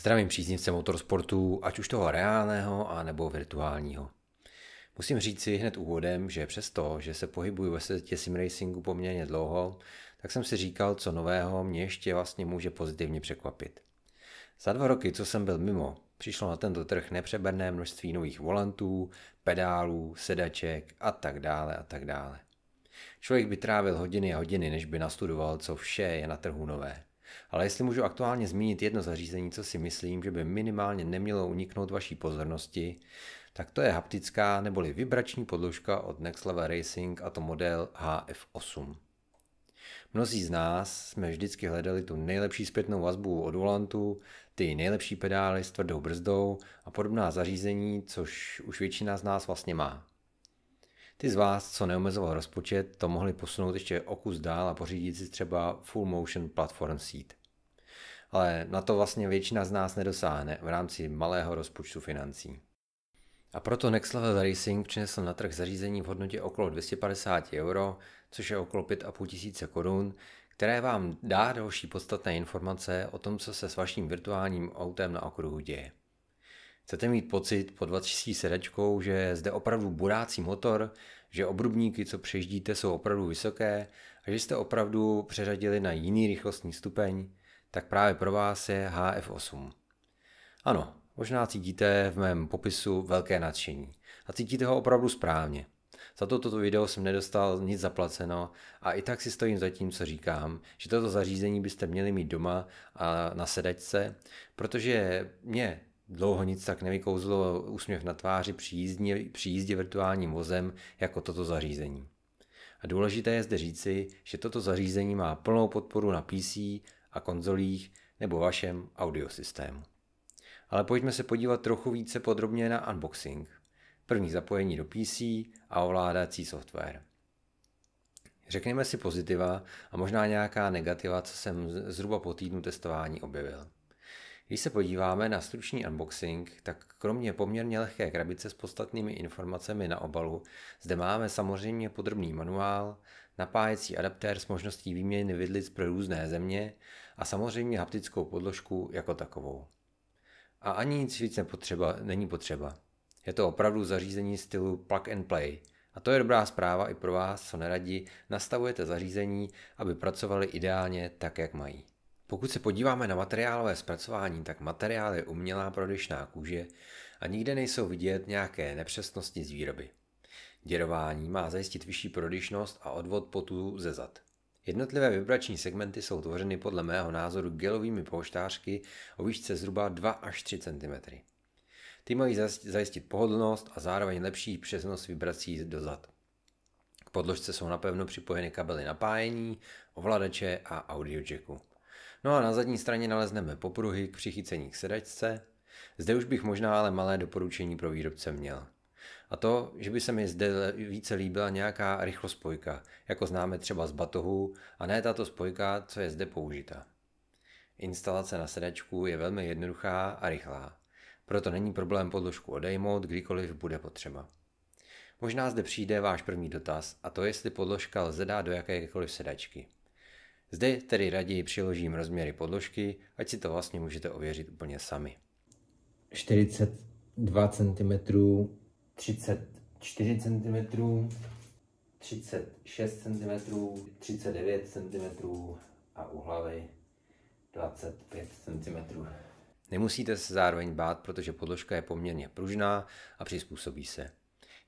Zdravím příznivce motorsportu, ať už toho reálného, a nebo virtuálního. Musím říct si hned úvodem, že přesto, že se pohybuju ve světě simracingu poměrně dlouho, tak jsem si říkal, co nového mě ještě vlastně může pozitivně překvapit. Za dva roky, co jsem byl mimo, přišlo na tento trh nepřeberné množství nových volantů, pedálů, sedaček a tak dále a tak dále. Člověk by trávil hodiny a hodiny, než by nastudoval, co vše je na trhu nové. Ale jestli můžu aktuálně zmínit jedno zařízení, co si myslím, že by minimálně nemělo uniknout vaší pozornosti, tak to je haptická neboli vibrační podložka od Next Level Racing a to model HF8. Mnozí z nás jsme vždycky hledali tu nejlepší zpětnou vazbu od volantu, ty nejlepší pedály s tvrdou brzdou a podobná zařízení, což už většina z nás vlastně má. Ty z vás, co neomezoval rozpočet, to mohli posunout ještě o kus dál a pořídit si třeba Full Motion Platform Seat. Ale na to vlastně většina z nás nedosáhne v rámci malého rozpočtu financí. A proto Next Level Racing přinesl na trh zařízení v hodnotě okolo 250 euro, což je okolo 5,5 tisíce korun, které vám dá další podstatné informace o tom, co se s vaším virtuálním autem na okruhu děje. Chcete mít pocit pod 2000 sedačkou, že je zde opravdu burácí motor, že obrubníky, co přeždíte, jsou opravdu vysoké a že jste opravdu přeřadili na jiný rychlostní stupeň, tak právě pro vás je HF8. Ano, možná cítíte v mém popisu velké nadšení a cítíte ho opravdu správně. Za to toto video jsem nedostal nic zaplaceno a i tak si stojím za tím, co říkám, že toto zařízení byste měli mít doma a na sedačce, protože mě Dlouho nic tak nevykouzlo úsměv na tváři při jízdě, při jízdě virtuálním vozem jako toto zařízení. A důležité je zde říci, že toto zařízení má plnou podporu na PC a konzolích nebo vašem audiosystému. Ale pojďme se podívat trochu více podrobně na unboxing. První zapojení do PC a ovládací software. Řekněme si pozitiva a možná nějaká negativa, co jsem zhruba po týdnu testování objevil. Když se podíváme na stručný unboxing, tak kromě poměrně lehké krabice s podstatnými informacemi na obalu, zde máme samozřejmě podrobný manuál, napájecí adaptér s možností výměny vidlic pro různé země a samozřejmě haptickou podložku jako takovou. A ani nic víc nepotřeba, není potřeba. Je to opravdu zařízení stylu plug and play. A to je dobrá zpráva i pro vás, co neradi nastavujete zařízení, aby pracovali ideálně tak, jak mají. Pokud se podíváme na materiálové zpracování, tak materiál je umělá prodyšná kůže a nikde nejsou vidět nějaké nepřesnosti z výroby. Děrování má zajistit vyšší prodyšnost a odvod potů ze zad. Jednotlivé vibrační segmenty jsou tvořeny podle mého názoru gelovými polštářky o výšce zhruba 2 až 3 cm. Ty mají zajistit pohodlnost a zároveň lepší přesnost vibrací do zad. K podložce jsou napevno připojeny kabely napájení, ovladače a audio jacku. No a na zadní straně nalezneme popruhy k přichycení k sedačce. Zde už bych možná ale malé doporučení pro výrobce měl. A to, že by se mi zde více líbila nějaká rychlospojka, jako známe třeba z batohu, a ne tato spojka, co je zde použita. Instalace na sedačku je velmi jednoduchá a rychlá, proto není problém podložku odejmout, kdykoliv bude potřeba. Možná zde přijde váš první dotaz, a to jestli podložka lze dát do jakékoliv sedačky. Zde tedy raději přiložím rozměry podložky, ať si to vlastně můžete ověřit úplně sami. 42 cm, 34 cm, 36 cm, 39 cm a u hlavy 25 cm. Nemusíte se zároveň bát, protože podložka je poměrně pružná a přizpůsobí se.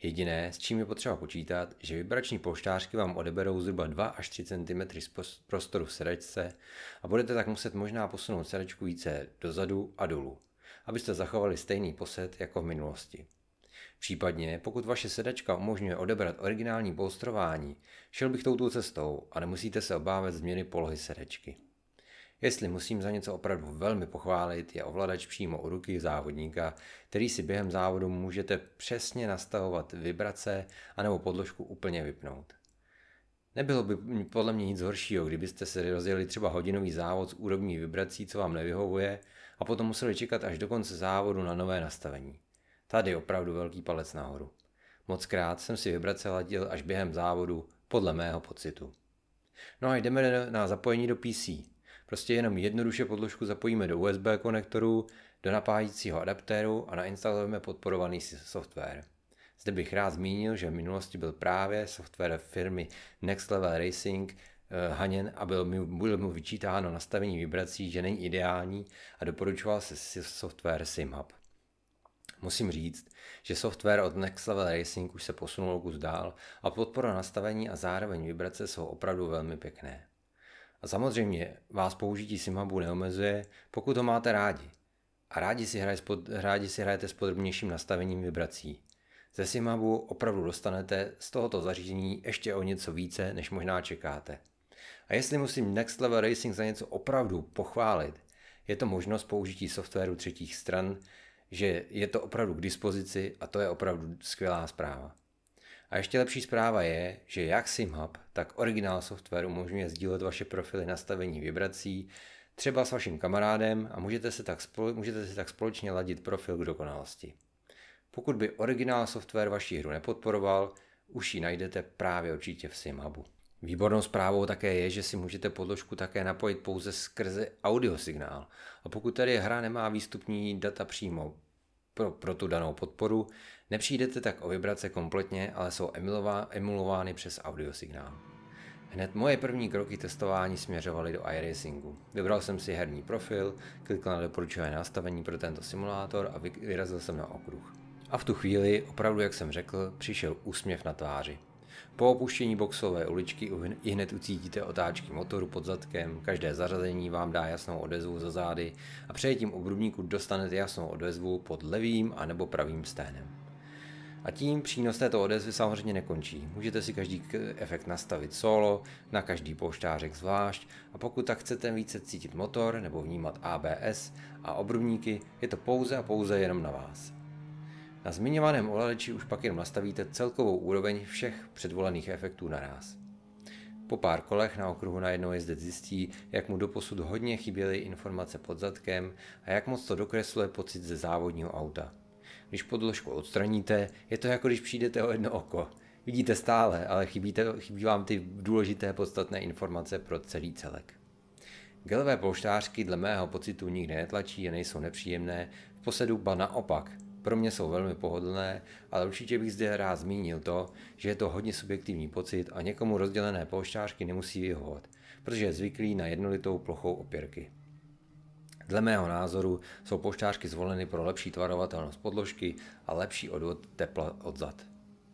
Jediné, s čím je potřeba počítat, že vibrační polštářky vám odeberou zhruba 2 až 3 cm z prostoru v sedačce a budete tak muset možná posunout sedačku více dozadu a dolů, abyste zachovali stejný posed jako v minulosti. Případně, pokud vaše sedačka umožňuje odebrat originální polstrování, šel bych touto cestou a nemusíte se obávat změny polohy sedačky. Jestli musím za něco opravdu velmi pochválit, je ovladač přímo u ruky závodníka, který si během závodu můžete přesně nastavovat vibrace anebo podložku úplně vypnout. Nebylo by podle mě nic horšího, kdybyste se rozjeli třeba hodinový závod s úrovní vibrací, co vám nevyhovuje, a potom museli čekat až do konce závodu na nové nastavení. Tady je opravdu velký palec nahoru. Mockrát jsem si vibrace ladil až během závodu, podle mého pocitu. No a jdeme na zapojení do PC. Prostě jenom jednoduše podložku zapojíme do USB konektoru, do napájícího adaptéru a nainstalujeme podporovaný software. Zde bych rád zmínil, že v minulosti byl právě software firmy Next Level Racing eh, haněn a byl mu, bylo mu vyčítáno nastavení vibrací, že není ideální a doporučoval se software SimHub. Musím říct, že software od Next Level Racing už se posunul kus dál a podpora nastavení a zároveň vibrace jsou opravdu velmi pěkné. A samozřejmě vás použití SimHubu neomezuje, pokud ho máte rádi. A rádi si, hraje spod, rádi si hrajete s podrobnějším nastavením vibrací. Ze SimHubu opravdu dostanete z tohoto zařízení ještě o něco více, než možná čekáte. A jestli musím Next Level Racing za něco opravdu pochválit, je to možnost použití softwaru třetích stran, že je to opravdu k dispozici a to je opravdu skvělá zpráva. A ještě lepší zpráva je, že jak SimHub, tak originál software umožňuje sdílet vaše profily nastavení vibrací, třeba s vaším kamarádem a můžete si tak, spolu, můžete si tak společně ladit profil k dokonalosti. Pokud by originál software vaši hru nepodporoval, už ji najdete právě určitě v SimHubu. Výbornou zprávou také je, že si můžete podložku také napojit pouze skrze audiosignál. A pokud tedy hra nemá výstupní data přímo pro, pro tu danou podporu, nepřijdete tak o vibrace kompletně, ale jsou emulová, emulovány přes audiosignál. Hned moje první kroky testování směřovaly do iRacingu. Vybral jsem si herní profil, klikl na doporučené nastavení pro tento simulátor a vyrazil jsem na okruh. A v tu chvíli, opravdu jak jsem řekl, přišel úsměv na tváři. Po opuštění boxové uličky i hned ucítíte otáčky motoru pod zadkem, každé zařazení vám dá jasnou odezvu za zády a přejetím obrubníku dostanete jasnou odezvu pod levým a nebo pravým stehnem. A tím přínos této odezvy samozřejmě nekončí. Můžete si každý efekt nastavit solo, na každý pouštářek zvlášť a pokud tak chcete více cítit motor nebo vnímat ABS a obrubníky, je to pouze a pouze jenom na vás. Na zmiňovaném ovladači už pak jenom nastavíte celkovou úroveň všech předvolených efektů naraz. Po pár kolech na okruhu najednou jezdec zjistí, jak mu doposud hodně chyběly informace pod zadkem a jak moc to dokresluje pocit ze závodního auta. Když podložku odstraníte, je to jako když přijdete o jedno oko. Vidíte stále, ale chybíte, chybí vám ty důležité podstatné informace pro celý celek. Gelové polštářky dle mého pocitu nikdy netlačí a nejsou nepříjemné, v posedu ba naopak, pro mě jsou velmi pohodlné, ale určitě bych zde rád zmínil to, že je to hodně subjektivní pocit a někomu rozdělené polštářky nemusí vyhovovat, protože je zvyklý na jednolitou plochou opěrky. Dle mého názoru jsou polštářky zvoleny pro lepší tvarovatelnost podložky a lepší odvod tepla od zad.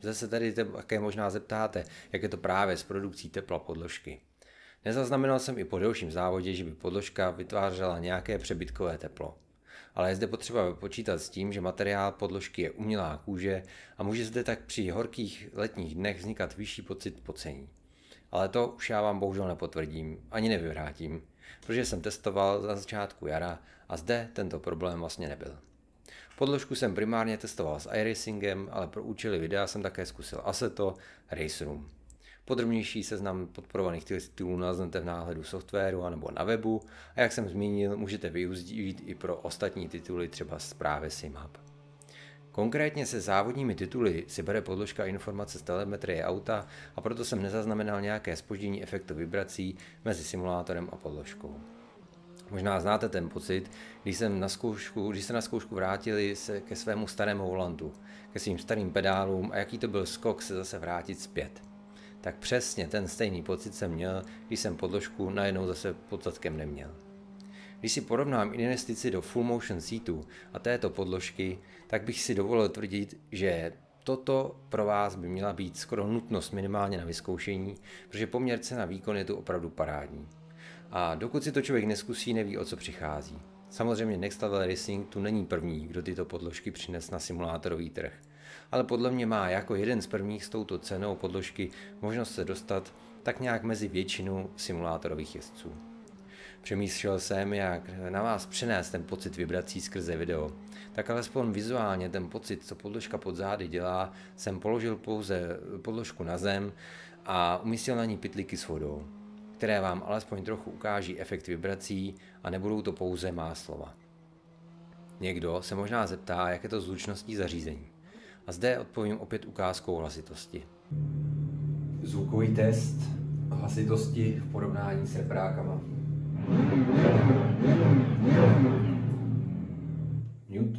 Zde se tedy také možná zeptáte, jak je to právě s produkcí tepla podložky. Nezaznamenal jsem i po delším závodě, že by podložka vytvářela nějaké přebytkové teplo ale je zde potřeba počítat s tím, že materiál podložky je umělá kůže a může zde tak při horkých letních dnech vznikat vyšší pocit pocení. Ale to už já vám bohužel nepotvrdím, ani nevyvrátím, protože jsem testoval za začátku jara a zde tento problém vlastně nebyl. Podložku jsem primárně testoval s iRacingem, ale pro účely videa jsem také zkusil Aseto, Race Room. Podrobnější seznam podporovaných titulů naleznete v náhledu softwaru anebo na webu a jak jsem zmínil, můžete využít i pro ostatní tituly, třeba právě SimHub. Konkrétně se závodními tituly si bere podložka informace z telemetrie auta a proto jsem nezaznamenal nějaké spoždění efektu vibrací mezi simulátorem a podložkou. Možná znáte ten pocit, když, jsem na zkoušku, když se na zkoušku vrátili se ke svému starému volantu, ke svým starým pedálům a jaký to byl skok se zase vrátit zpět tak přesně ten stejný pocit jsem měl, když jsem podložku najednou zase podstatkem neměl. Když si porovnám investici do full motion seatu a této podložky, tak bych si dovolil tvrdit, že toto pro vás by měla být skoro nutnost minimálně na vyzkoušení, protože poměr cena výkon je tu opravdu parádní. A dokud si to člověk neskusí, neví o co přichází. Samozřejmě Next Level Racing tu není první, kdo tyto podložky přines na simulátorový trh ale podle mě má jako jeden z prvních s touto cenou podložky možnost se dostat tak nějak mezi většinu simulátorových jezdců. Přemýšlel jsem, jak na vás přenést ten pocit vibrací skrze video. Tak alespoň vizuálně ten pocit, co podložka pod zády dělá, jsem položil pouze podložku na zem a umístil na ní pitlíky s vodou, které vám alespoň trochu ukáží efekt vibrací a nebudou to pouze má slova. Někdo se možná zeptá, jak je to s zařízení. A zde odpovím opět ukázkou hlasitosti. Zvukový test hlasitosti v porovnání s reprákama. Mute.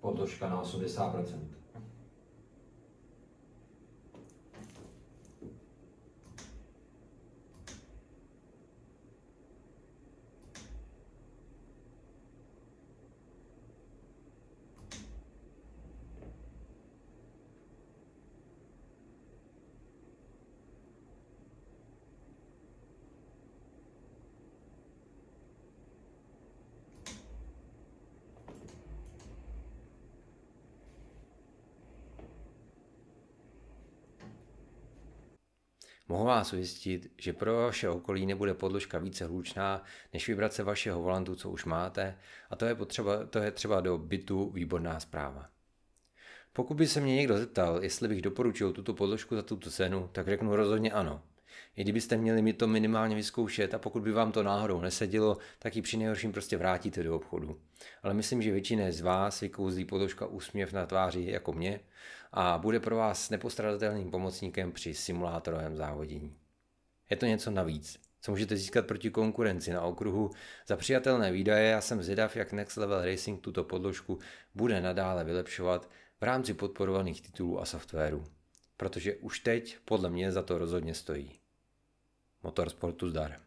Podložka na 80%. Mohu vás ujistit, že pro vaše okolí nebude podložka více hlučná, než vibrace vašeho volantu, co už máte, a to je, potřeba, to je třeba do bytu výborná zpráva. Pokud by se mě někdo zeptal, jestli bych doporučil tuto podložku za tuto cenu, tak řeknu rozhodně ano, i kdybyste měli mi to minimálně vyzkoušet a pokud by vám to náhodou nesedilo, tak ji při nejhorším prostě vrátíte do obchodu. Ale myslím, že většině z vás vykouzlí podložka úsměv na tváři jako mě a bude pro vás nepostradatelným pomocníkem při simulátorovém závodění. Je to něco navíc, co můžete získat proti konkurenci na okruhu. Za přijatelné výdaje já jsem zvědav, jak Next Level Racing tuto podložku bude nadále vylepšovat v rámci podporovaných titulů a softwaru. Protože už teď podle mě za to rozhodně stojí. Motorsport Uzdar.